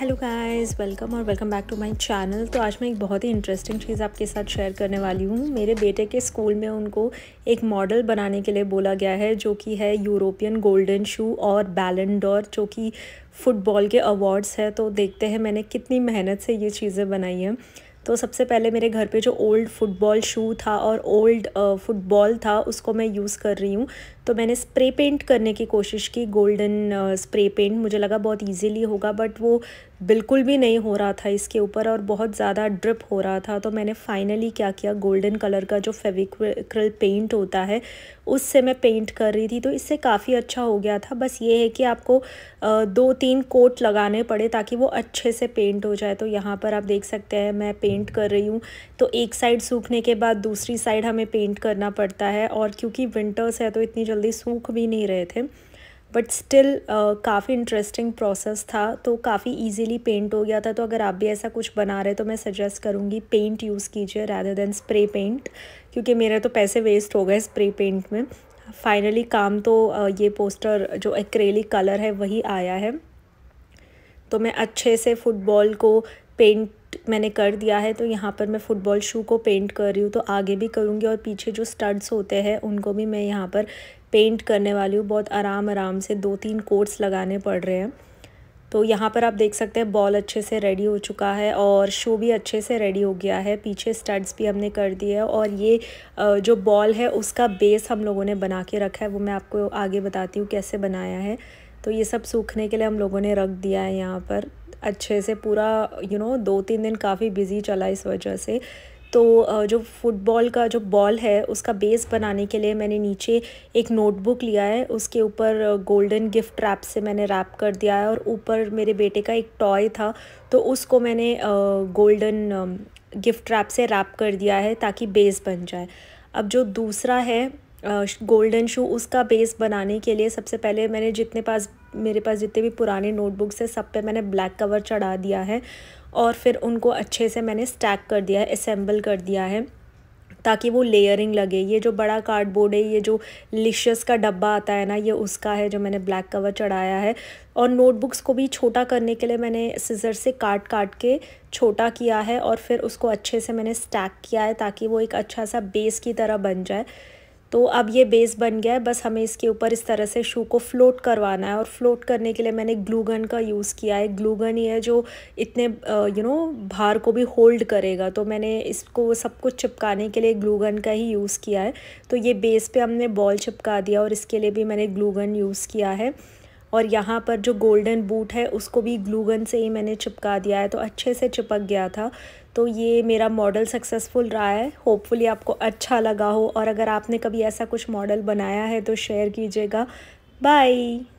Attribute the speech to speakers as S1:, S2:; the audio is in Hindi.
S1: हेलो गाइस वेलकम और welcome back to my channel तो आज मैं एक बहुत ही इंटरेस्टिंग चीज़ आपके साथ शेयर करने वाली हूँ मेरे बेटे के स्कूल में उनको एक मॉडल बनाने के लिए बोला गया है जो कि है यूरोपियन गोल्डन शू और बैलेंडोर जो कि फ़ुटबॉल के अवार्ड्स है तो देखते हैं मैंने कितनी मेहनत से ये चीज़ें बनाई हैं तो सबसे पहले मेरे घर पे जो ओल्ड फुटबॉल शू था और ओल्ड फुटबॉल था उसको मैं यूज़ कर रही हूँ तो मैंने स्प्रे पेंट करने की कोशिश की गोल्डन स्प्रे पेंट मुझे लगा बहुत ईजीली होगा बट वो बिल्कुल भी नहीं हो रहा था इसके ऊपर और बहुत ज़्यादा ड्रिप हो रहा था तो मैंने फाइनली क्या किया गोल्डन कलर का जो फेविक्रल पेंट होता है उससे मैं पेंट कर रही थी तो इससे काफ़ी अच्छा हो गया था बस ये है कि आपको दो तीन कोट लगाने पड़े ताकि वो अच्छे से पेंट हो जाए तो यहाँ पर आप देख सकते हैं मैं पेंट पेंट कर रही हूँ तो एक साइड सूखने के बाद दूसरी साइड हमें पेंट करना पड़ता है और क्योंकि विंटर्स है तो इतनी जल्दी सूख भी नहीं रहे थे बट स्टिल uh, काफ़ी इंटरेस्टिंग प्रोसेस था तो काफ़ी ईजिली पेंट हो गया था तो अगर आप भी ऐसा कुछ बना रहे तो मैं सजेस्ट करूँगी पेंट यूज़ कीजिए रैदर देन स्प्रे पेंट क्योंकि मेरे तो पैसे वेस्ट हो गए स्प्रे पेंट में फाइनली काम तो ये पोस्टर जो एक्रेलिक कलर है वही आया है तो मैं अच्छे से फुटबॉल को पेंट मैंने कर दिया है तो यहाँ पर मैं फ़ुटबॉल शू को पेंट कर रही हूँ तो आगे भी करूँगी और पीछे जो स्टड्स होते हैं उनको भी मैं यहाँ पर पेंट करने वाली हूँ बहुत आराम आराम से दो तीन कोट्स लगाने पड़ रहे हैं तो यहाँ पर आप देख सकते हैं बॉल अच्छे से रेडी हो चुका है और शू भी अच्छे से रेडी हो गया है पीछे स्टड्स भी हमने कर दिए है और ये जो बॉल है उसका बेस हम लोगों ने बना के रखा है वो मैं आपको आगे बताती हूँ कैसे बनाया है तो ये सब सूखने के लिए हम लोगों ने रख दिया है यहाँ पर अच्छे से पूरा यू नो दो तीन दिन काफ़ी बिजी चला इस वजह से तो जो फुटबॉल का जो बॉल है उसका बेस बनाने के लिए मैंने नीचे एक नोटबुक लिया है उसके ऊपर गोल्डन गिफ्ट रैप से मैंने रैप कर दिया है और ऊपर मेरे बेटे का एक टॉय था तो उसको मैंने गोल्डन गिफ्ट रैप से रैप कर दिया है ताकि बेस बन जाए अब जो दूसरा है गोल्डन शू उसका बेस बनाने के लिए सबसे पहले मैंने जितने पास मेरे पास जितने भी पुराने नोटबुक्स हैं सब पे मैंने ब्लैक कवर चढ़ा दिया है और फिर उनको अच्छे से मैंने स्टैक कर दिया है असेंबल कर दिया है ताकि वो लेयरिंग लगे ये जो बड़ा कार्डबोर्ड है ये जो लिशस का डब्बा आता है ना ये उसका है जो मैंने ब्लैक कवर चढ़ाया है और नोटबुक्स को भी छोटा करने के लिए मैंने सीज़र से काट काट के छोटा किया है और फिर उसको अच्छे से मैंने स्टैक किया है ताकि वो एक अच्छा सा बेस की तरह बन जाए तो अब ये बेस बन गया है बस हमें इसके ऊपर इस तरह से शू को फ्लोट करवाना है और फ्लोट करने के लिए मैंने ग्लू गन का यूज़ किया है ग्लू गन ही है जो इतने यू नो भार को भी होल्ड करेगा तो मैंने इसको सब कुछ चिपकाने के लिए ग्लू गन का ही यूज़ किया है तो ये बेस पे हमने बॉल चिपका दिया और इसके लिए भी मैंने ग्लू गन यूज़ किया है और यहाँ पर जो गोल्डन बूट है उसको भी ग्लूगन से ही मैंने चिपका दिया है तो अच्छे से चिपक गया था तो ये मेरा मॉडल सक्सेसफुल रहा है होपफुली आपको अच्छा लगा हो और अगर आपने कभी ऐसा कुछ मॉडल बनाया है तो शेयर कीजिएगा बाय